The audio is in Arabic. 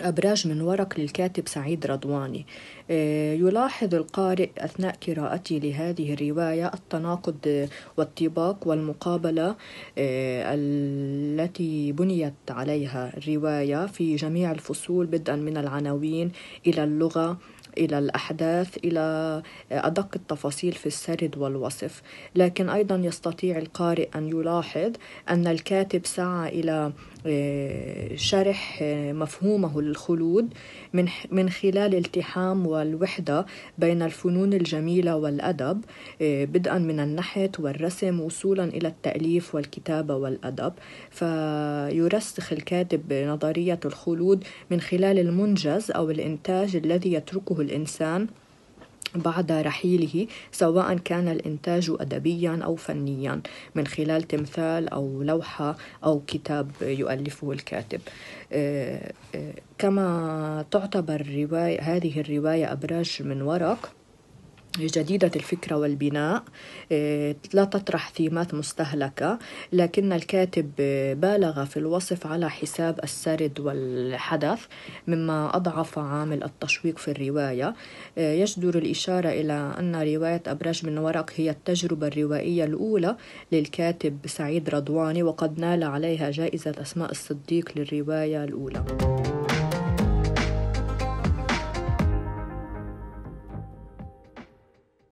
أبراج من ورق للكاتب سعيد رضواني آه، يلاحظ القارئ أثناء قراءته لهذه الرواية التناقض والطباق والمقابلة آه، التي بنيت عليها الرواية في جميع الفصول بدءا من العناوين إلى اللغة إلى الأحداث إلى أدق التفاصيل في السرد والوصف لكن أيضا يستطيع القارئ أن يلاحظ أن الكاتب سعى إلى آه، شرح آه، مفهومه للخلود من من خلال التحام والوحده بين الفنون الجميله والادب آه، بدءا من النحت والرسم وصولا الى التاليف والكتابه والادب فيرسخ الكاتب نظريه الخلود من خلال المنجز او الانتاج الذي يتركه الإنسان بعد رحيله سواء كان الانتاج ادبيا او فنيا من خلال تمثال او لوحه او كتاب يؤلفه الكاتب آه، آه، كما تعتبر هذه الروايه ابراج من ورق جديدة الفكرة والبناء آه، لا تطرح ثيمات مستهلكة لكن الكاتب آه، بالغ في الوصف على حساب السرد والحدث مما أضعف عامل التشويق في الرواية آه، يجدر الإشارة إلى أن رواية أبراج من ورق هي التجربة الروائية الأولى للكاتب سعيد رضواني وقد نال عليها جائزة أسماء الصديق للرواية الأولى